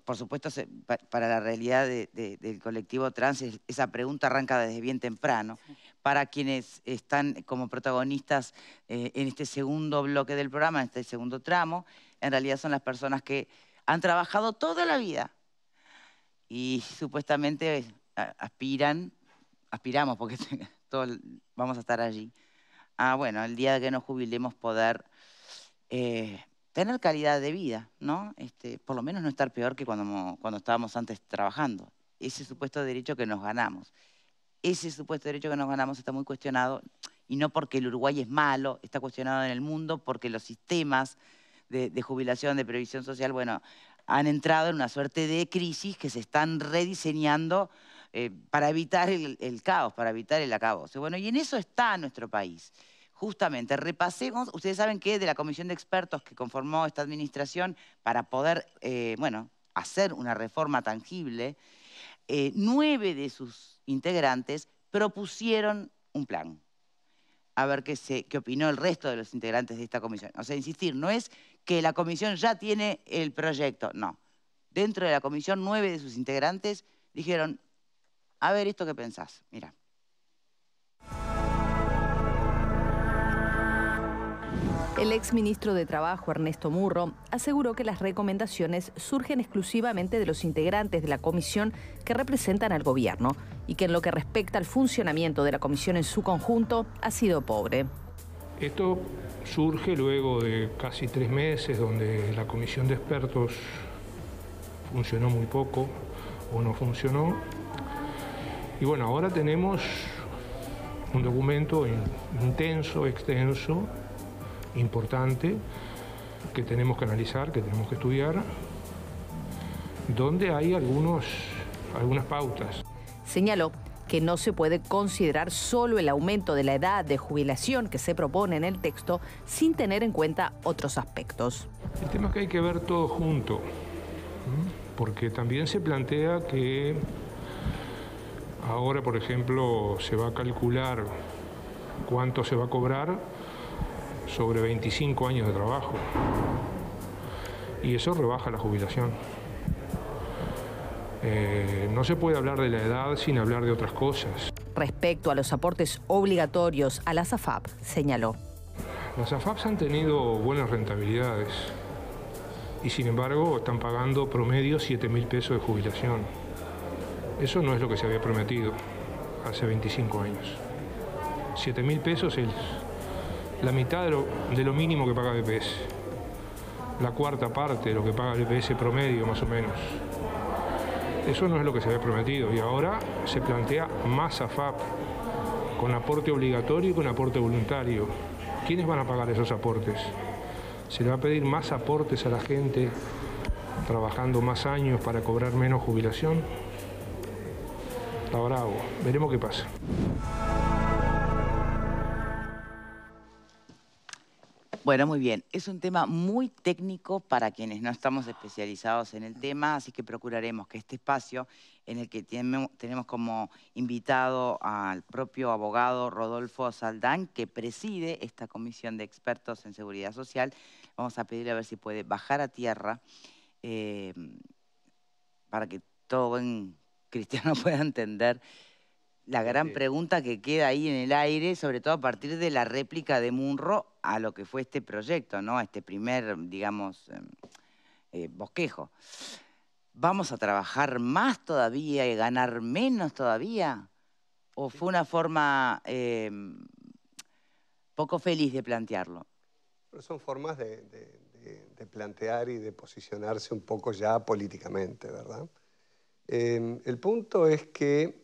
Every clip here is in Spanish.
por supuesto, para la realidad del colectivo trans, esa pregunta arranca desde bien temprano. Para quienes están como protagonistas eh, en este segundo bloque del programa, en este segundo tramo, en realidad son las personas que han trabajado toda la vida y supuestamente aspiran, aspiramos, porque todos vamos a estar allí, a, bueno, el día que nos jubilemos poder... Eh, tener calidad de vida, ¿no? Este, por lo menos no estar peor que cuando, cuando estábamos antes trabajando. Ese supuesto derecho que nos ganamos. Ese supuesto derecho que nos ganamos está muy cuestionado, y no porque el Uruguay es malo, está cuestionado en el mundo porque los sistemas de, jubilación, de previsión social, bueno, han entrado en una suerte de crisis que se están rediseñando eh, para evitar el, el, caos, para evitar el acabo. Bueno, y en eso está nuestro país justamente repasemos, ustedes saben que de la comisión de expertos que conformó esta administración para poder, eh, bueno, hacer una reforma tangible, eh, nueve de sus integrantes propusieron un plan. A ver qué, qué opinó el resto de los integrantes de esta comisión. O sea, insistir, no es que la comisión ya tiene el proyecto, no. Dentro de la comisión, nueve de sus integrantes dijeron, a ver esto que pensás, mira. El ministro de Trabajo, Ernesto Murro, aseguró que las recomendaciones surgen exclusivamente de los integrantes de la comisión que representan al gobierno y que en lo que respecta al funcionamiento de la comisión en su conjunto ha sido pobre. Esto surge luego de casi tres meses donde la comisión de expertos funcionó muy poco o no funcionó. Y bueno, ahora tenemos un documento intenso, extenso, importante que tenemos que analizar, que tenemos que estudiar, donde hay algunos, algunas pautas. Señaló que no se puede considerar solo el aumento de la edad de jubilación que se propone en el texto sin tener en cuenta otros aspectos. El tema es que hay que ver todo junto, porque también se plantea que ahora, por ejemplo, se va a calcular cuánto se va a cobrar sobre 25 años de trabajo. Y eso rebaja la jubilación. Eh, no se puede hablar de la edad sin hablar de otras cosas. Respecto a los aportes obligatorios a las AFAP, señaló. Las AFAPs han tenido buenas rentabilidades y sin embargo están pagando promedio 7 mil pesos de jubilación. Eso no es lo que se había prometido hace 25 años. 7 mil pesos es la mitad de lo, mínimo que paga BPS, la cuarta parte de lo que paga el BPS promedio más o menos. Eso no es lo que se había prometido y ahora se plantea más AFAP con aporte obligatorio y con aporte voluntario. ¿Quiénes van a pagar esos aportes? Se le va a pedir más aportes a la gente trabajando más años para cobrar menos jubilación. Ahora bravo, veremos qué pasa. Bueno, muy bien. Es un tema muy técnico para quienes no estamos especializados en el tema, así que procuraremos que este espacio en el que tenemos como invitado al propio abogado Rodolfo Saldán, que preside esta comisión de expertos en seguridad social, vamos a pedirle a ver si puede bajar a tierra eh, para que todo buen cristiano pueda entender la gran pregunta que queda ahí en el aire, sobre todo a partir de la réplica de Munro a lo que fue este proyecto, ¿no? A este primer, digamos, em, eh, bosquejo. ¿Vamos a trabajar más todavía y ganar menos todavía? ¿O fue una forma em, poco feliz de plantearlo? Pero son formas de, plantear y de posicionarse un poco ya políticamente, ¿verdad? Em, el punto es que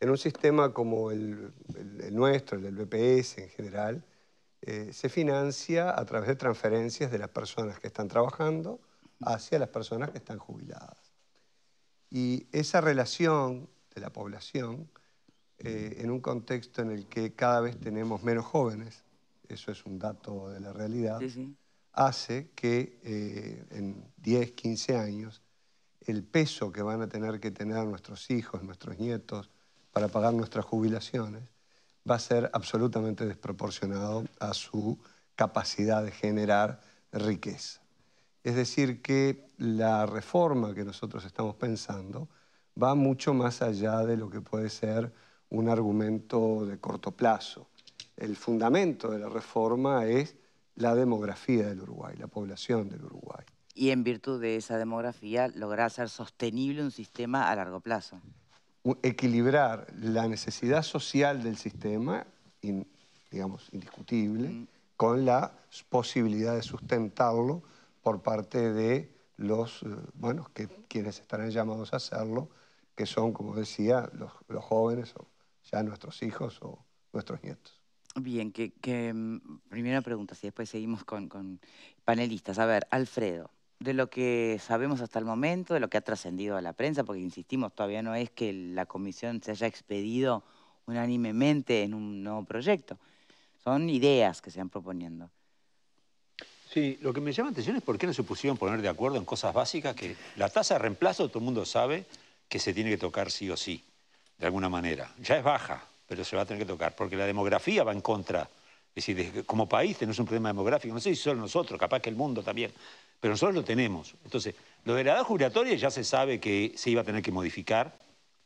en un sistema como el, nuestro, el del BPS en general, eh, se financia a través de transferencias de las personas que están trabajando hacia las personas que están jubiladas. Y esa relación de la población, eh, en un contexto en el que cada vez tenemos menos jóvenes, eso es un dato de la realidad, hace que eh, en 10, 15 años el peso que van a tener que tener nuestros hijos, nuestros nietos, para pagar nuestras jubilaciones va a ser absolutamente desproporcionado a su capacidad de generar riqueza. Es decir, que la reforma que nosotros estamos pensando va mucho más allá de lo que puede ser un argumento de corto plazo. El fundamento de la reforma es la demografía del Uruguay, la población del Uruguay. Y en virtud de esa demografía lograr ser sostenible un sistema a largo plazo equilibrar la necesidad social del sistema, digamos, indiscutible, mm. con la posibilidad de sustentarlo por parte de los, eh, bueno, que, quienes estarán llamados a hacerlo, que son, como decía, los, jóvenes o ya nuestros hijos o nuestros nietos. Bien, que, mm, primera pregunta, si después seguimos con panelistas. A ver, Alfredo de lo que sabemos hasta el momento, de lo que ha trascendido a la prensa, porque insistimos, todavía no es que la comisión se haya expedido unánimemente en un nuevo proyecto. Son ideas que se van proponiendo. Sí, lo que me llama la atención es por qué no se pusieron poner de acuerdo en cosas básicas que la tasa de reemplazo todo el mundo sabe que se tiene que tocar sí o sí, de alguna manera. Ya es baja, pero se va a tener que tocar, porque la demografía va en contra. Es decir, como país tenemos un problema demográfico, no sé si solo nosotros, capaz que el mundo también. Pero nosotros lo tenemos. Entonces, lo de la edad jubilatoria ya se sabe que se iba a tener que modificar.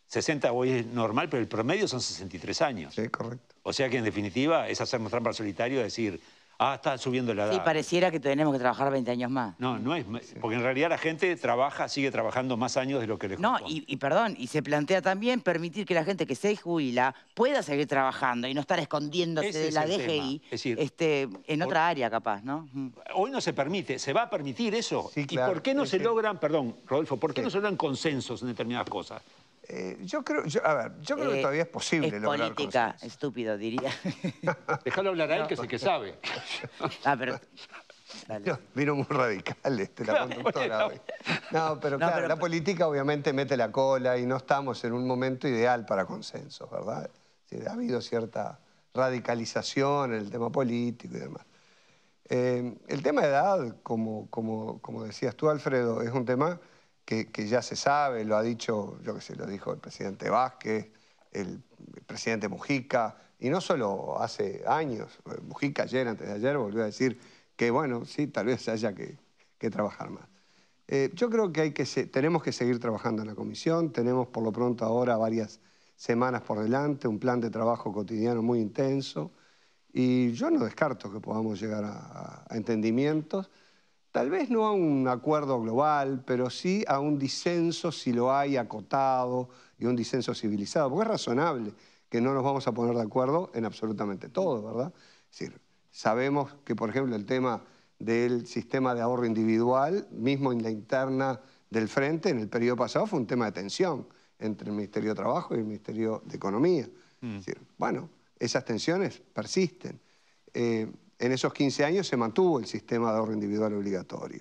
60 hoy es normal, pero el promedio son 63 años. Sí, correcto. O sea que en definitiva es hacer mostrar trampa solitario, decir, Ah, está subiendo la edad. Sí, pareciera que tenemos que trabajar 20 años más. No, no es... Porque en realidad la gente trabaja, sigue trabajando más años de lo que le No, y, perdón, y se plantea también permitir que la gente que se jubila pueda seguir trabajando y no estar escondiéndose de la DGI este, en otra área capaz, ¿no? Mm. Hoy no se permite, se va a permitir eso. ¿Y por qué no se logran, perdón, Rodolfo, por qué no se logran consensos en determinadas cosas? Eh, yo creo, yo, a ver, yo creo que eh, todavía es posible es política, estúpido, diría. Déjalo hablar a él, que es el que sabe. vino ah, muy radical este, la conductora. No, pero claro, la política obviamente mete la cola y no estamos en un momento ideal para consensos, ¿verdad? ha habido cierta radicalización en el tema político y demás. Eh, el tema de edad, como, como decías tú, Alfredo, es un tema que, ya se sabe, lo ha dicho, yo que sé, lo dijo el presidente Vázquez, el, presidente Mujica, y no solo hace años, Mujica ayer, antes de ayer, volvió a decir que bueno, sí, tal vez haya que, que trabajar más. Eh, yo creo que, hay que se, tenemos que seguir trabajando en la comisión, tenemos por lo pronto ahora varias semanas por delante, un plan de trabajo cotidiano muy intenso, y yo no descarto que podamos llegar a entendimientos tal vez no a un acuerdo global, pero sí a un disenso, si lo hay, acotado y un disenso civilizado, porque es razonable que no nos vamos a poner de acuerdo en absolutamente todo, ¿verdad? Es decir, sabemos que, por ejemplo, el tema del sistema de ahorro individual, mismo en la interna del Frente, en el periodo pasado fue un tema de tensión entre el Ministerio de Trabajo y el Ministerio de Economía. Mm. Es decir, bueno, esas tensiones persisten. Eh, en esos 15 años se mantuvo el sistema de ahorro individual obligatorio.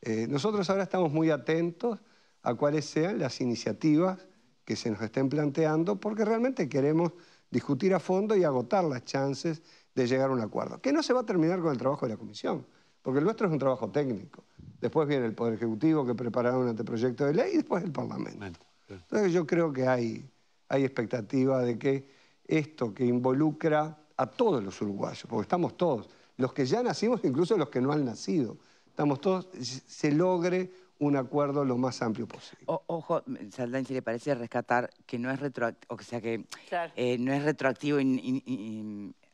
Eh, nosotros ahora estamos muy atentos a cuáles sean las iniciativas que se nos estén planteando, porque realmente queremos discutir a fondo y agotar las chances de llegar a un acuerdo, que no se va a terminar con el trabajo de la Comisión, porque el nuestro es un trabajo técnico. Después viene el Poder Ejecutivo que preparará un anteproyecto de ley y después el Parlamento. Entonces yo creo que hay, hay expectativa de que esto que involucra a todos los uruguayos, porque estamos todos, los que ya nacimos, incluso los que no han nacido, estamos todos, se logre un acuerdo lo más amplio posible. ojo, Saldán, si le parece rescatar que no es retroactivo, o sea que eh, no es retroactivo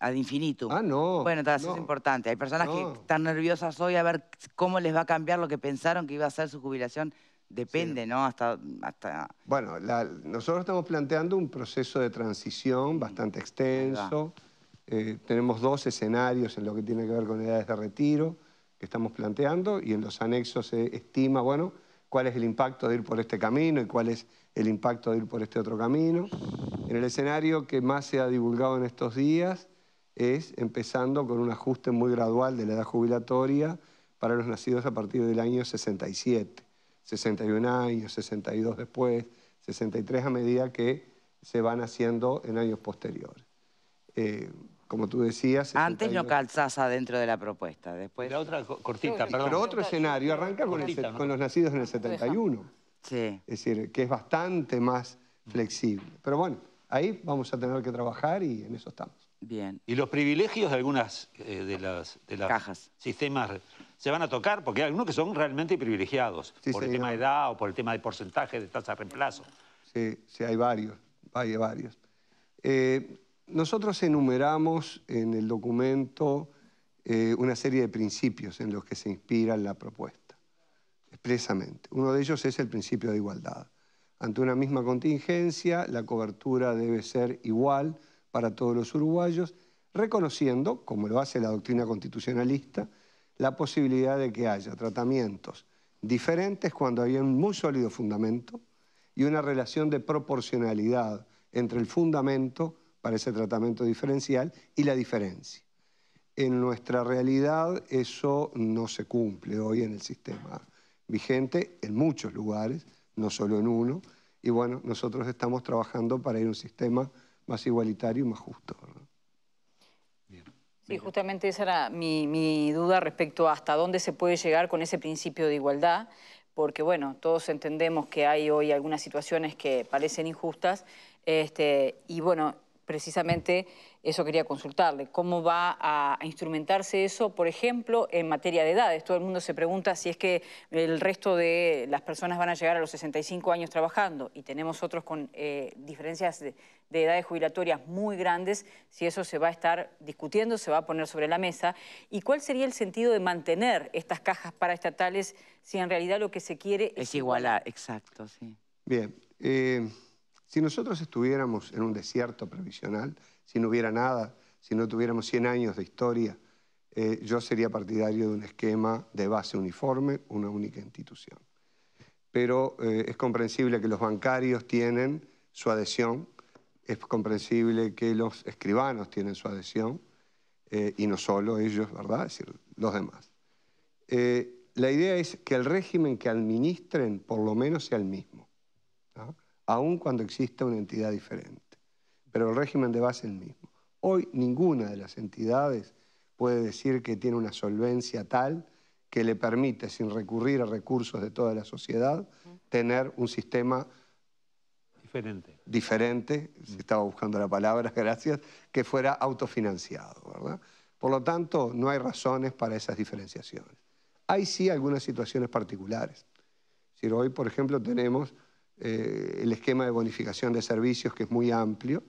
ad infinitum. Ah, no. Bueno, es importante. Hay personas que están nerviosas hoy a ver cómo les va a cambiar lo que pensaron que iba a ser su jubilación. Depende, ¿no? Hasta, hasta... Bueno, nosotros estamos planteando un proceso de transición bastante extenso. Eh, tenemos dos escenarios en lo que tiene que ver con edades de retiro que estamos planteando y en los anexos se estima, bueno, cuál es el impacto de ir por este camino y cuál es el impacto de ir por este otro camino. En el escenario que más se ha divulgado en estos días es empezando con un ajuste muy gradual de la edad jubilatoria para los nacidos a partir del año 67, 61 años, 62 después, 63 a medida que se van haciendo en años posteriores. Eh, como tú decías. Antes no calzás adentro de la propuesta, después... La otra cortita, Pero otro escenario, arranca con, los nacidos en el 71. Sí. Es decir, que es bastante más flexible. Pero bueno, ahí vamos a tener que trabajar y en eso estamos. Bien. ¿Y los privilegios de algunas eh, de las, Cajas. sistemas se van a tocar? Porque hay algunos que son realmente privilegiados sí, por el tema de edad o por el tema de porcentaje de tasa de reemplazo. Sí, sí, hay varios, hay varios. Eh, nosotros enumeramos en el documento eh, una serie de principios en los que se inspira la propuesta, expresamente. Uno de ellos es el principio de igualdad. Ante una misma contingencia, la cobertura debe ser igual para todos los uruguayos, reconociendo, como lo hace la doctrina constitucionalista, la posibilidad de que haya tratamientos diferentes cuando hay un muy sólido fundamento y una relación de proporcionalidad entre el fundamento para ese tratamiento diferencial y la diferencia. En nuestra realidad eso no se cumple hoy en el sistema vigente, en muchos lugares, no solo en uno. Y bueno, nosotros estamos trabajando para ir a un sistema más igualitario y más justo. Y Sí, justamente esa era mi, duda respecto a hasta dónde se puede llegar con ese principio de igualdad, porque bueno, todos entendemos que hay hoy algunas situaciones que parecen injustas, este, y bueno, precisamente eso quería consultarle. ¿Cómo va a instrumentarse eso, por ejemplo, en materia de edades? Todo el mundo se pregunta si es que el resto de las personas van a llegar a los 65 años trabajando y tenemos otros con eh, diferencias de, edades jubilatorias muy grandes, si eso se va a estar discutiendo, se va a poner sobre la mesa. ¿Y cuál sería el sentido de mantener estas cajas estatales si en realidad lo que se quiere es... Es igualar, exacto, sí. Bien. Eh, si nosotros estuviéramos en un desierto previsional, si no hubiera nada, si no tuviéramos 100 años de historia, eh, yo sería partidario de un esquema de base uniforme, una única institución. Pero eh, es comprensible que los bancarios tienen su adhesión, es comprensible que los escribanos tienen su adhesión, eh, y no solo ellos, ¿verdad? Es decir, los demás. la idea es que el régimen que administren por lo menos sea el mismo aun cuando exista una entidad diferente. Pero el régimen de base es el mismo. Hoy ninguna de las entidades puede decir que tiene una solvencia tal que le permite, sin recurrir a recursos de toda la sociedad, tener un sistema diferente, diferente mm. estaba buscando la palabra, gracias, que fuera autofinanciado. ¿verdad? Por lo tanto, no hay razones para esas diferenciaciones. Hay sí algunas situaciones particulares. hoy, por ejemplo, tenemos eh, el esquema de bonificación de servicios, que es muy amplio,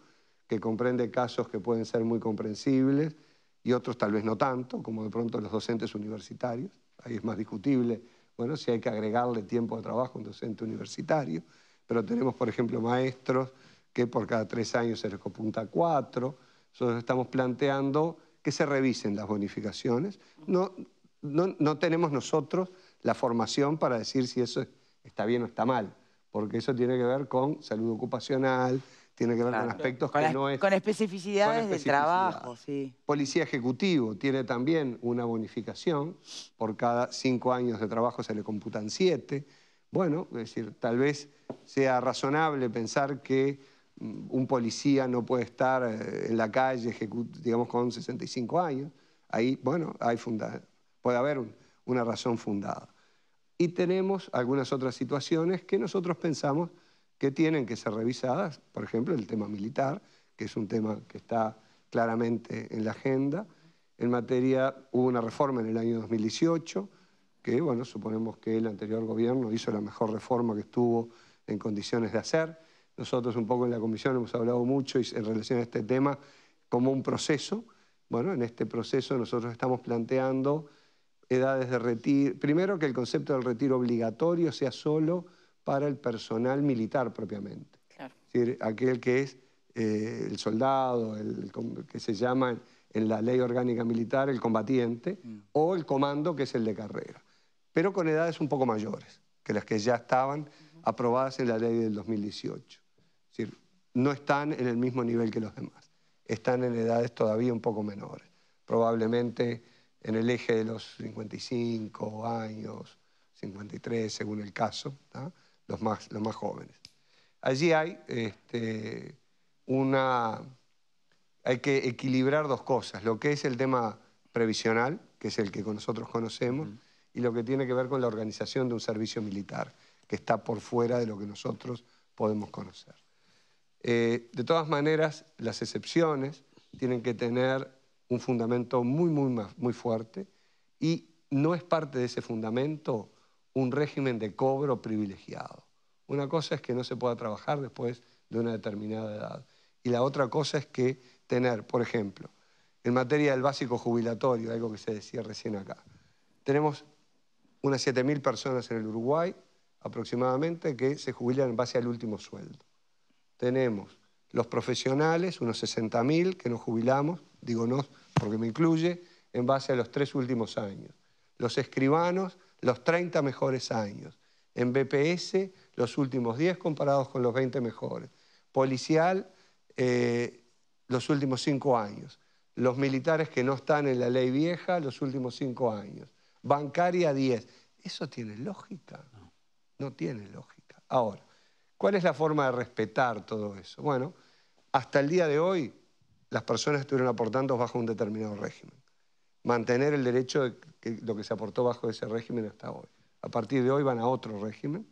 que comprende casos que pueden ser muy comprensibles y otros tal vez no tanto, como de pronto los docentes universitarios. Ahí es más discutible, bueno, si hay que agregarle tiempo de trabajo a un docente universitario. Pero tenemos, por ejemplo, maestros que por cada tres años se les compunta cuatro. Nosotros estamos planteando que se revisen las bonificaciones. no tenemos nosotros la formación para decir si eso está bien o está mal porque eso tiene que ver con salud ocupacional, tiene que ver con aspectos que no es... Con especificidades, de trabajo, sí. Policía Ejecutivo tiene también una bonificación, por cada cinco años de trabajo se le computan siete. Bueno, es decir, tal vez sea razonable pensar que mm, un policía no puede estar eh, en la calle, digamos, con 65 años. Ahí, bueno, hay puede haber una razón fundada. Y tenemos algunas otras situaciones que nosotros pensamos que tienen que ser revisadas, por ejemplo, el tema militar, que es un tema que está claramente en la agenda. En materia, hubo una reforma en el año 2018, que bueno, suponemos que el anterior gobierno hizo la mejor reforma que estuvo en condiciones de hacer. Nosotros un poco en la comisión hemos hablado mucho en relación a este tema como un proceso. Bueno, en este proceso nosotros estamos planteando edades de retiro. Primero, que el concepto del retiro obligatorio sea solo para el personal militar propiamente. Es decir, aquel que es eh, el soldado, el, que se llama en la ley orgánica militar el combatiente, mm. o el comando, que es el de carrera. Pero con edades un poco mayores que las que ya estaban aprobadas en la ley del 2018. Es decir, no están en el mismo nivel que los demás. Están en edades todavía un poco menores. Probablemente en el eje de los 55 años, 53 según el caso, los más, jóvenes. Allí hay este, una... Hay que equilibrar dos cosas, lo que es el tema previsional, que es el que nosotros conocemos, y lo que tiene que ver con la organización de un servicio militar, que está por fuera de lo que nosotros podemos conocer. Eh, de todas maneras, las excepciones tienen que tener un fundamento muy, muy, muy fuerte y no es parte de ese fundamento un régimen de cobro privilegiado. Una cosa es que no se pueda trabajar después de una determinada edad y la otra cosa es que tener, por ejemplo, en materia del básico jubilatorio, algo que se decía recién acá, tenemos unas 7.000 personas en el Uruguay aproximadamente que se jubilan en base al último sueldo. Tenemos los profesionales, unos 60.000 que nos jubilamos, digo no porque me incluye en base a los tres últimos años. Los escribanos, los 30 mejores años. En BPS, los últimos 10 comparados con los 20 mejores. Policial, eh, los últimos 5 años. Los militares que no están en la ley vieja, los últimos 5 años. Bancaria, 10. ¿Eso tiene lógica? no tiene lógica. Ahora, ¿cuál es la forma de respetar todo eso? Bueno, hasta el día de hoy las personas estuvieron aportando bajo un determinado régimen. Mantener el derecho de lo que se aportó bajo ese régimen hasta hoy. A partir de hoy van a otro régimen,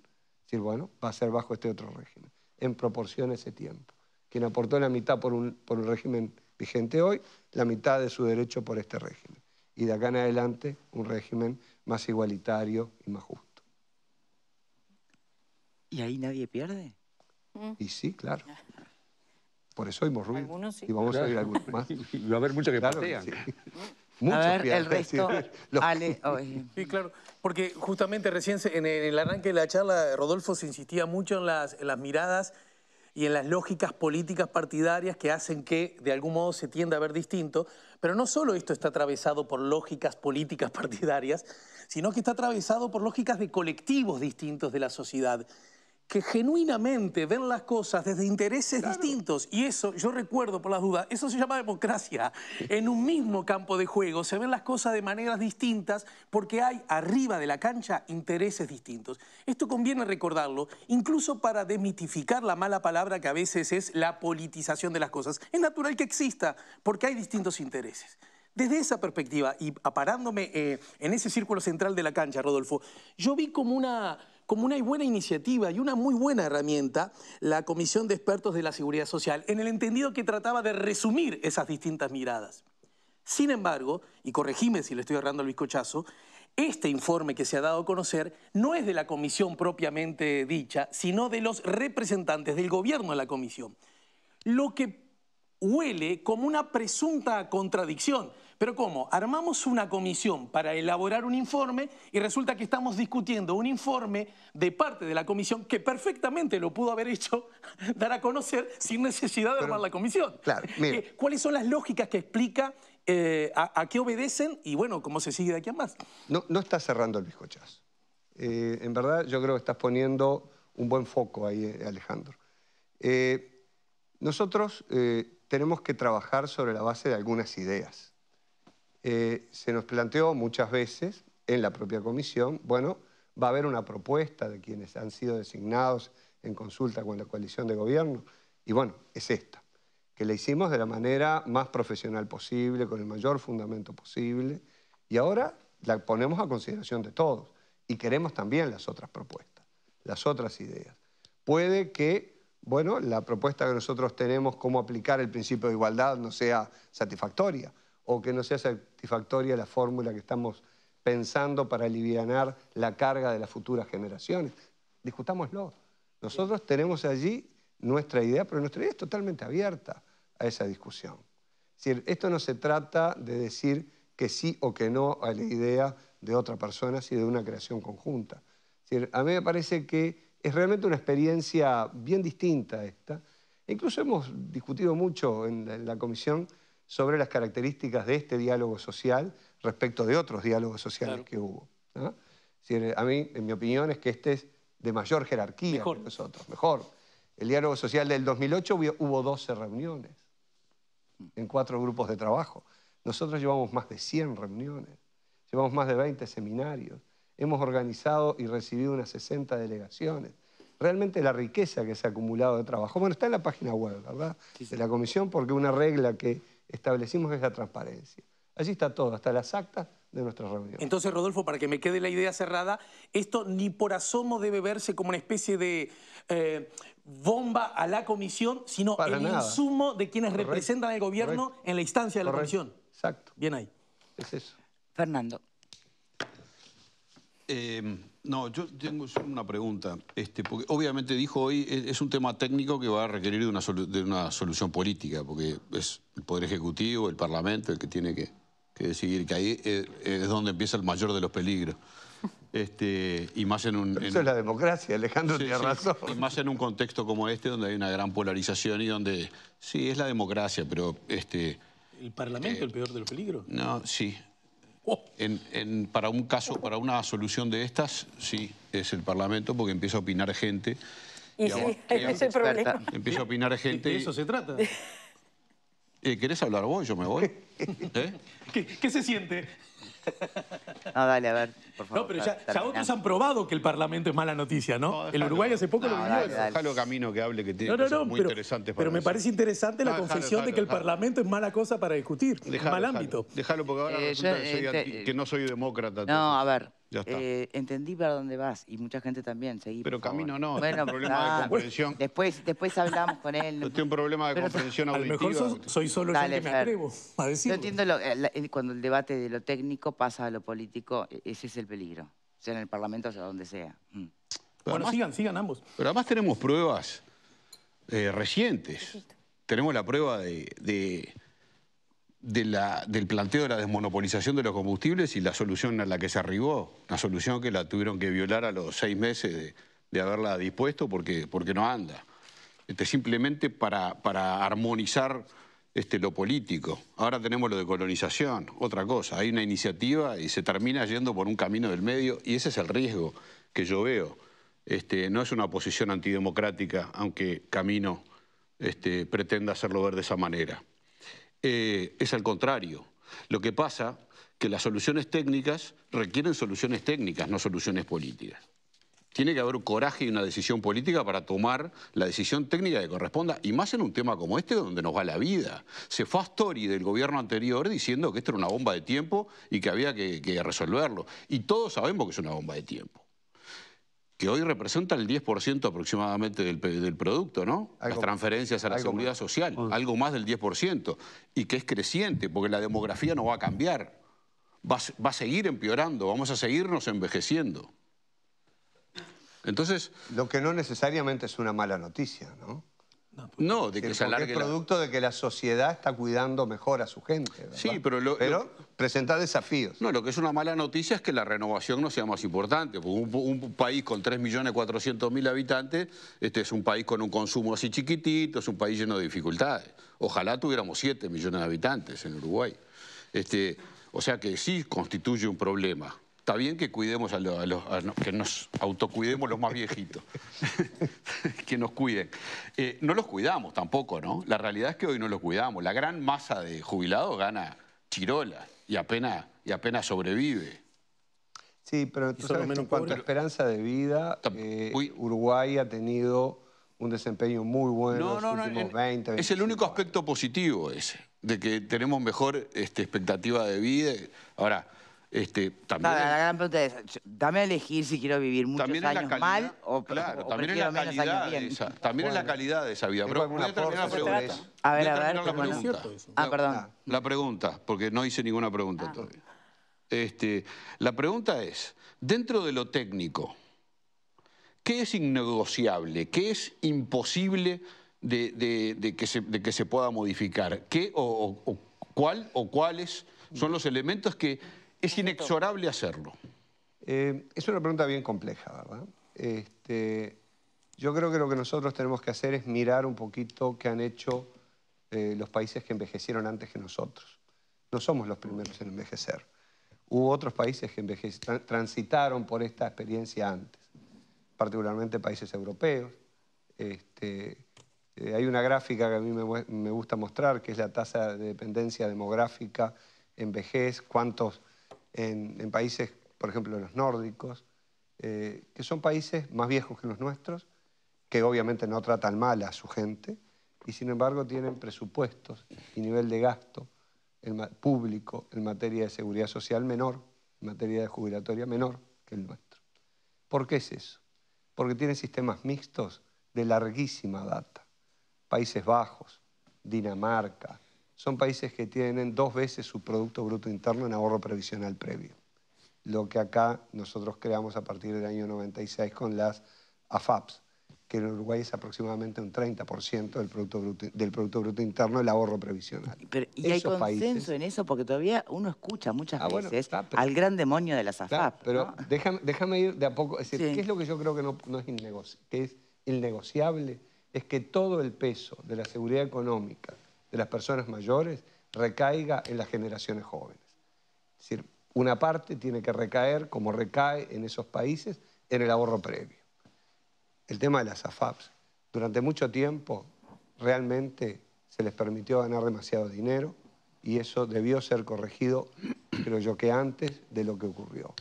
Es decir, bueno, va a ser bajo este otro régimen, en proporción a ese tiempo. Quien aportó la mitad por un régimen vigente hoy, la mitad de su derecho por este régimen. Y de acá en adelante, un régimen más igualitario y más justo. ¿Y ahí nadie pierde? Mm. Y sí, claro. Por eso Y vamos a ir algunos más. va a haber muchos que claro, a ver, el resto, claro, porque justamente recién en el arranque de la charla, Rodolfo se insistía mucho en las, en las miradas y en las lógicas políticas partidarias que hacen que de algún modo se tienda a ver distinto, pero no solo esto está atravesado por lógicas políticas partidarias, sino que está atravesado por lógicas de colectivos distintos de la sociedad que genuinamente ven las cosas desde intereses distintos. Y eso, yo recuerdo por las dudas, eso se llama democracia. En un mismo campo de juego se ven las cosas de maneras distintas porque hay arriba de la cancha intereses distintos. Esto conviene recordarlo, incluso para demitificar la mala palabra que a veces es la politización de las cosas. Es natural que exista porque hay distintos intereses. Desde esa perspectiva y aparándome eh, en ese círculo central de la cancha, Rodolfo, yo vi como una como una buena iniciativa y una muy buena herramienta la Comisión de Expertos de la Seguridad Social, en el entendido que trataba de resumir esas distintas miradas. Sin embargo, y corregime si le estoy errando el bizcochazo, este informe que se ha dado a conocer no es de la comisión propiamente dicha, sino de los representantes del gobierno de la comisión. Lo que huele como una presunta contradicción. Pero ¿cómo? Armamos una comisión para elaborar un informe y resulta que estamos discutiendo un informe de parte de la comisión que perfectamente lo pudo haber hecho dar a conocer sin necesidad de armar la comisión. Claro, eh, ¿Cuáles son las lógicas que explica eh, a, qué obedecen y bueno, cómo se sigue de aquí a más? No, no estás cerrando el bizcochazo. Eh, en verdad yo creo que estás poniendo un buen foco ahí, Alejandro. nosotros tenemos que trabajar sobre la base de algunas ideas. Eh, se nos planteó muchas veces en la propia comisión, bueno, va a haber una propuesta de quienes han sido designados en consulta con la coalición de gobierno, y bueno, es esta, que la hicimos de la manera más profesional posible, con el mayor fundamento posible, y ahora la ponemos a consideración de todos, y queremos también las otras propuestas, las otras ideas. Puede que bueno, la propuesta que nosotros tenemos cómo aplicar el principio de igualdad no sea satisfactoria, o que no sea satisfactoria la fórmula que estamos pensando para aliviar la carga de las futuras generaciones. Discutámoslo. Nosotros tenemos allí nuestra idea, pero nuestra idea es totalmente abierta a esa discusión. esto no se trata de decir que sí o que no a la idea de otra persona, sino de una creación conjunta. a mí me parece que es realmente una experiencia bien distinta esta. Incluso hemos discutido mucho en la comisión sobre las características de este diálogo social respecto de otros diálogos sociales que hubo. a mí, en mi opinión, es que este es de mayor jerarquía mejor. que nosotros, mejor. El diálogo social del 2008 hubo 12 reuniones en cuatro grupos de trabajo. Nosotros llevamos más de 100 reuniones, llevamos más de 20 seminarios, hemos organizado y recibido unas 60 delegaciones. Realmente la riqueza que se ha acumulado de trabajo. Bueno, está en la página web, ¿verdad? De la comisión, porque una regla que establecimos esa transparencia. Allí está todo, hasta las actas de nuestra reunión. Entonces, Rodolfo, para que me quede la idea cerrada, esto ni por asomo debe verse como una especie de eh, bomba a la comisión, sino el insumo de quienes representan al gobierno en la instancia de la comisión. Exacto. Bien ahí. Es eso. Fernando. Eh, no, yo tengo una pregunta, este, porque obviamente dijo hoy es un tema técnico que va a requerir de una, solución política, porque es el Poder Ejecutivo, el Parlamento, el que tiene que, decidir, que ahí eh, eh, es, donde empieza el mayor de los peligros. Este, y más en un, eso es la democracia, Alejandro tiene razón. Y más en un contexto como este, donde hay una gran polarización y donde, sí, es la democracia, pero... Este, ¿El Parlamento el peor de los peligros? No, sí para un caso, para una solución de estas, sí, es el Parlamento, porque empieza a opinar gente. Y, sí, es el problema. Empieza a opinar gente. de eso se trata. Eh, ¿Querés hablar vos? Yo me voy. ¿Qué se siente? No, dale, a ver, No, pero ya, otros han probado que el Parlamento es mala noticia, ¿no? el Uruguay hace poco lo vivió. Déjalo camino que hable, que tiene no, cosas muy pero, Pero me parece interesante la confesión de que el Parlamento es mala cosa para discutir, mal ámbito. Déjalo, porque ahora eh, resulta que, eh, que, no soy demócrata. No, a ver, ya está. Eh, entendí para dónde vas y mucha gente también. Seguí, Pero camino no, bueno, problema de comprensión. Después, después hablamos con él. Yo tengo un problema de comprensión auditiva. A lo mejor soy solo el que me atrevo a decirlo. Yo entiendo lo, eh, eh, cuando el debate de lo técnico pasa a lo político, e, ese es el peligro. Sea en el Parlamento, o sea donde sea. Mm. Bueno, sigan, sigan ambos. Pero además tenemos pruebas recientes. Tenemos la prueba de del planteo de la desmonopolización de los combustibles y la solución a la que se arribó, una solución que la tuvieron que violar a los seis meses de, haberla dispuesto porque, no anda. Este, simplemente para, armonizar este, lo político. Ahora tenemos lo de colonización, otra cosa. Hay una iniciativa y se termina yendo por un camino del medio y ese es el riesgo que yo veo. Este, no es una posición antidemocrática, aunque Camino este, pretenda hacerlo ver de esa manera. Eh, es al contrario. Lo que pasa que las soluciones técnicas requieren soluciones técnicas, no soluciones políticas. Tiene que haber un coraje y una decisión política para tomar la decisión técnica que corresponda, y más en un tema como este donde nos va la vida. Se fue Astori del gobierno anterior diciendo que esto era una bomba de tiempo y que había que resolverlo. Y todos sabemos que es una bomba de tiempo que hoy representa el 10% aproximadamente del, producto, ¿no? Las transferencias a la seguridad social, ah. algo más del 10%, y que es creciente, porque la demografía no va a cambiar, va, va a seguir empeorando, vamos a seguirnos envejeciendo. Entonces... Lo que no necesariamente es una mala noticia, ¿no? Pues, no, de que, se Es producto de que la sociedad está cuidando mejor a su gente. ¿verdad? Sí, pero. presenta desafíos. No, lo que es una mala noticia es que la renovación no sea más importante. Un, un país con 3.400.000 habitantes este es un país con un consumo así chiquitito, es un país lleno de dificultades. Ojalá tuviéramos 7 millones de habitantes en Uruguay. Este, o sea que sí constituye un problema. Está bien que cuidemos a los, que nos autocuidemos los más viejitos, que nos cuiden. Eh, no los cuidamos tampoco, ¿no? La realidad es que hoy no los cuidamos. La gran masa de jubilados gana chirola y apenas, y apenas sobrevive. Sí, pero tú sabes menos en cuanto a esperanza de vida, eh, Uruguay ha tenido un desempeño muy bueno en los últimos no, 20, Es el único aspecto positivo ese, de que tenemos mejor este, expectativa de vida. Ahora, este, también la gran pregunta es, dame a elegir si quiero vivir muchos años mal o, claro, también en la menos calidad años bien. también es la calidad de esa vida. Es Pero terminar la pregunta. A ver, a ver, terminar la pregunta. Ah, perdón. Ah. La pregunta, porque no hice ninguna pregunta ah. todavía. Este, la pregunta es, dentro de lo técnico, ¿qué es innegociable? ¿Qué es imposible de, de- de que, se, de que se pueda modificar? ¿Qué o cuál o cuáles son los elementos que ¿Es inexorable hacerlo? Eh, es una pregunta bien compleja, ¿verdad? Este, yo creo que lo que nosotros tenemos que hacer es mirar un poquito qué han hecho eh, los países que envejecieron antes que nosotros. No somos los primeros en envejecer. Hubo otros países que transitaron por esta experiencia antes, particularmente países europeos. Este, eh, hay una gráfica que a mí me, gusta mostrar, que es la tasa de dependencia demográfica envejez, cuántos en, países, por ejemplo, los nórdicos, eh, que son países más viejos que los nuestros, que obviamente no tratan mal a su gente, y sin embargo tienen presupuestos y nivel de gasto público en materia de seguridad social menor, en materia de jubilatoria menor que el nuestro. ¿Por qué es eso? Porque tienen sistemas mixtos de larguísima data. Países Bajos, Dinamarca, son países que tienen dos veces su Producto Bruto Interno en ahorro previsional previo. Lo que acá nosotros creamos a partir del año 96 con las AFAPs, que en Uruguay es aproximadamente un 30% del producto, bruto, del producto Bruto Interno el ahorro previsional. Pero, ¿Y hay consenso en eso? Porque todavía uno escucha muchas ah, veces al gran demonio de las AFAPs. pero déjame, ir de a poco. Es decir, ¿qué es lo que yo creo que no, es, que es innegociable? Es que todo el peso de la seguridad económica de las personas mayores recaiga en las generaciones jóvenes. Es decir, una parte tiene que recaer, como recae en esos países, en el ahorro previo. El tema de las AFAPs. Durante mucho tiempo realmente se les permitió ganar demasiado dinero y eso debió ser corregido, creo yo que antes de lo que ocurrió.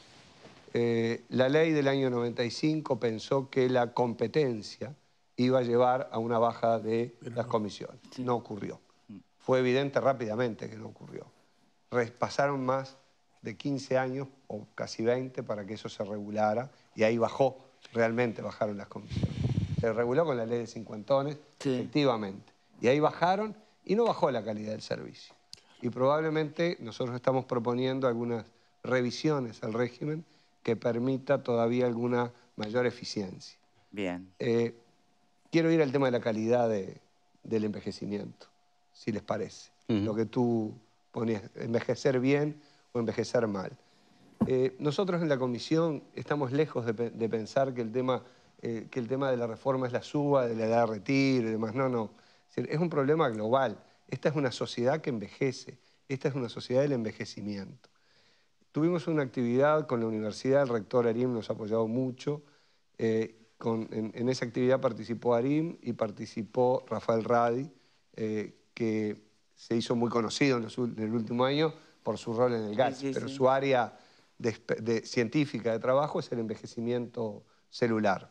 Eh, la ley del año 95 pensó que la competencia iba a llevar a una baja de las comisiones. No ocurrió fue evidente rápidamente que no ocurrió. Pasaron más de 15 años o casi 20 para que eso se regulara y ahí bajó, realmente bajaron las comisiones. Se reguló con la ley de cincuentones, efectivamente. Y ahí bajaron y no bajó la calidad del servicio. Y probablemente nosotros estamos proponiendo algunas revisiones al régimen que permita todavía alguna mayor eficiencia. Bien. Eh, quiero ir al tema de la calidad del envejecimiento si les parece. Lo que tú ponías, envejecer bien o envejecer mal. Eh, nosotros en la comisión estamos lejos de, pensar que el, tema, eh, que el tema de la reforma es la suba, de la edad de retiro y demás. No, no. Es un problema global. Esta es una sociedad que envejece. Esta es una sociedad del envejecimiento. Tuvimos una actividad con la universidad, el rector Arim nos ha apoyado mucho. Eh, en, esa actividad participó Arim y participó Rafael Radi, que se hizo muy conocido en, los, el último año por su rol en el gas, pero su área de, científica de trabajo es el envejecimiento celular.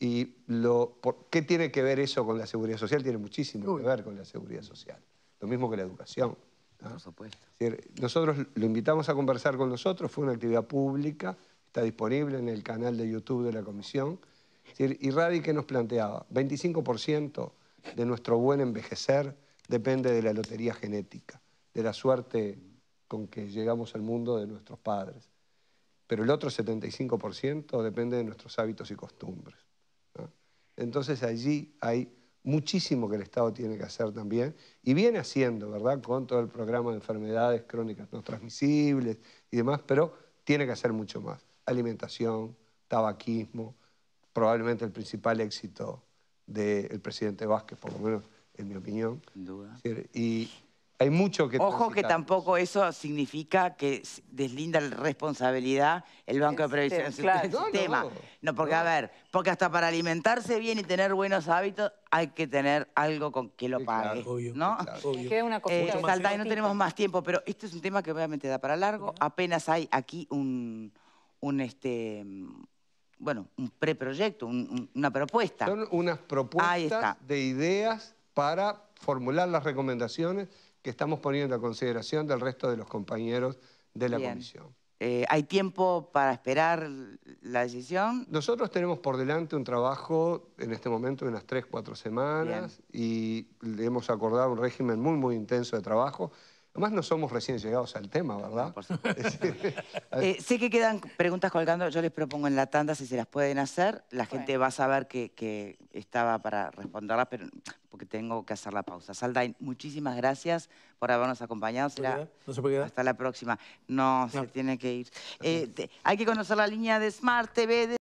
¿Y lo, qué tiene que ver eso con la seguridad social? Tiene muchísimo que ver con la seguridad social. Lo mismo que la educación. Por supuesto. nosotros lo invitamos a conversar con nosotros, fue una actividad pública, está disponible en el canal de YouTube de la Comisión. y Radi, ¿qué nos planteaba? 25% de nuestro buen envejecer depende de la lotería genética, de la suerte con que llegamos al mundo de nuestros padres. Pero el otro 75% depende de nuestros hábitos y costumbres. Entonces allí hay muchísimo que el Estado tiene que hacer también, y viene haciendo, ¿verdad? Con todo el programa de enfermedades crónicas no transmisibles y demás, pero tiene que hacer mucho más. Alimentación, tabaquismo, probablemente el principal éxito del presidente Vázquez, por lo menos en mi opinión. Duda. Y hay mucho que... Ojo que tampoco eso significa que deslinda la responsabilidad el Banco de este, Previsión del Sistema. No, porque a ver, porque hasta para alimentarse bien y tener buenos hábitos hay que tener algo con que lo pague. ¿no? queda una cosa. no tenemos más tiempo, pero este es un tema que obviamente da para largo. Apenas hay aquí un, este, bueno, un preproyecto, una propuesta. Son unas propuestas de ideas para formular las recomendaciones que estamos poniendo a consideración del resto de los compañeros de la comisión. Eh, ¿Hay tiempo para esperar la decisión? Nosotros tenemos por delante un trabajo en este momento de unas 3, cuatro semanas y hemos acordado un régimen muy, muy intenso de trabajo. Además no somos recién llegados al tema, ¿verdad? Eh, sé que quedan preguntas colgando, yo les propongo en la tanda si se las pueden hacer. La gente va a saber que, estaba para responderlas, pero porque tengo que hacer la pausa. Saldain, muchísimas gracias por habernos acompañado. Será, no Hasta la próxima. No, se tiene que ir. Eh, hay que conocer la línea de Smart TV. De